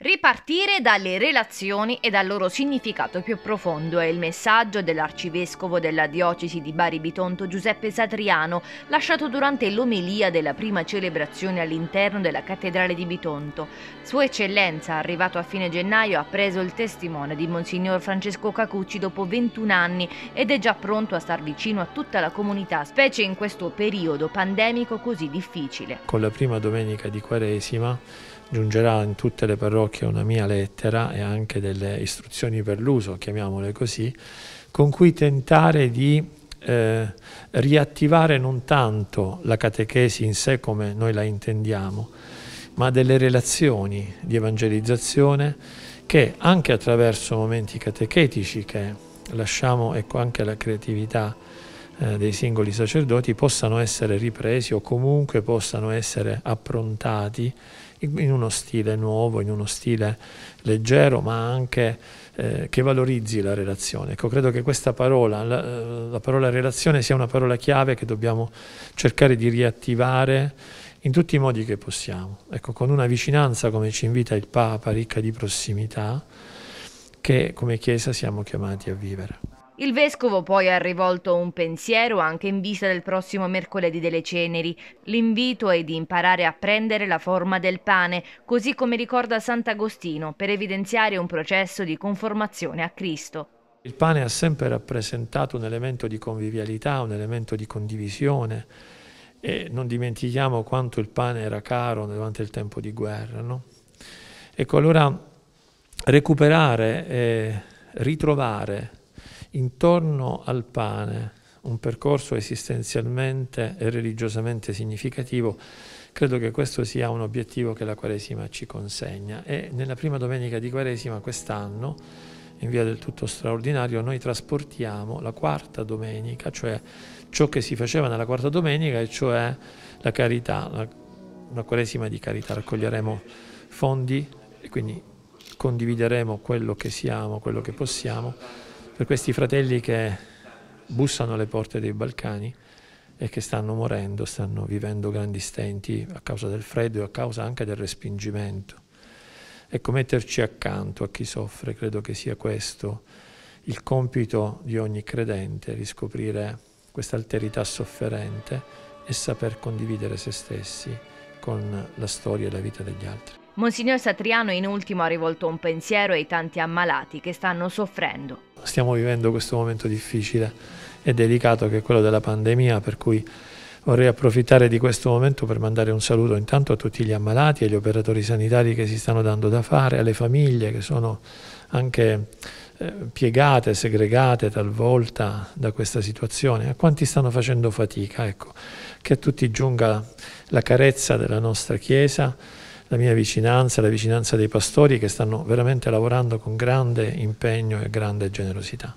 Ripartire dalle relazioni e dal loro significato più profondo è il messaggio dell'arcivescovo della diocesi di Bari Bitonto Giuseppe Satriano, lasciato durante l'omelia della prima celebrazione all'interno della cattedrale di Bitonto. Sua Eccellenza, arrivato a fine gennaio, ha preso il testimone di Monsignor Francesco Cacucci dopo 21 anni ed è già pronto a star vicino a tutta la comunità, specie in questo periodo pandemico così difficile. Con la prima domenica di Quaresima giungerà in tutte le parrocchie che una mia lettera e anche delle istruzioni per l'uso, chiamiamole così, con cui tentare di eh, riattivare non tanto la catechesi in sé come noi la intendiamo, ma delle relazioni di evangelizzazione che anche attraverso momenti catechetici che lasciamo ecco, anche alla creatività eh, dei singoli sacerdoti possano essere ripresi o comunque possano essere approntati in uno stile nuovo, in uno stile leggero, ma anche eh, che valorizzi la relazione. Ecco, credo che questa parola, la, eh, la parola relazione, sia una parola chiave che dobbiamo cercare di riattivare in tutti i modi che possiamo. Ecco, con una vicinanza, come ci invita il Papa, ricca di prossimità, che come Chiesa siamo chiamati a vivere. Il vescovo poi ha rivolto un pensiero anche in vista del prossimo mercoledì delle ceneri. L'invito è di imparare a prendere la forma del pane, così come ricorda Sant'Agostino, per evidenziare un processo di conformazione a Cristo. Il pane ha sempre rappresentato un elemento di convivialità, un elemento di condivisione e non dimentichiamo quanto il pane era caro durante il tempo di guerra. No? Ecco, allora recuperare e ritrovare Intorno al pane, un percorso esistenzialmente e religiosamente significativo, credo che questo sia un obiettivo che la Quaresima ci consegna e nella prima domenica di Quaresima quest'anno, in via del tutto straordinario, noi trasportiamo la quarta domenica, cioè ciò che si faceva nella quarta domenica, e cioè la carità, la, una Quaresima di carità, raccoglieremo fondi e quindi condivideremo quello che siamo, quello che possiamo per questi fratelli che bussano alle porte dei Balcani e che stanno morendo, stanno vivendo grandi stenti a causa del freddo e a causa anche del respingimento. Ecco, metterci accanto a chi soffre, credo che sia questo il compito di ogni credente, riscoprire questa alterità sofferente e saper condividere se stessi con la storia e la vita degli altri. Monsignor Satriano in ultimo ha rivolto un pensiero ai tanti ammalati che stanno soffrendo. Stiamo vivendo questo momento difficile e delicato che è quello della pandemia, per cui vorrei approfittare di questo momento per mandare un saluto intanto a tutti gli ammalati, agli operatori sanitari che si stanno dando da fare, alle famiglie che sono anche eh, piegate, segregate talvolta da questa situazione, a quanti stanno facendo fatica, ecco, che a tutti giunga la carezza della nostra Chiesa la mia vicinanza, la vicinanza dei pastori che stanno veramente lavorando con grande impegno e grande generosità.